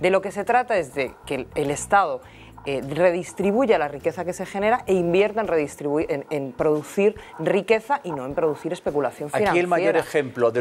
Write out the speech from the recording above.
De lo que se trata es de que el, Estado eh, redistribuya la riqueza que se genera e invierta en, redistribuir, en, producir riqueza y no en producir especulación financiera. Aquí el mayor ejemplo de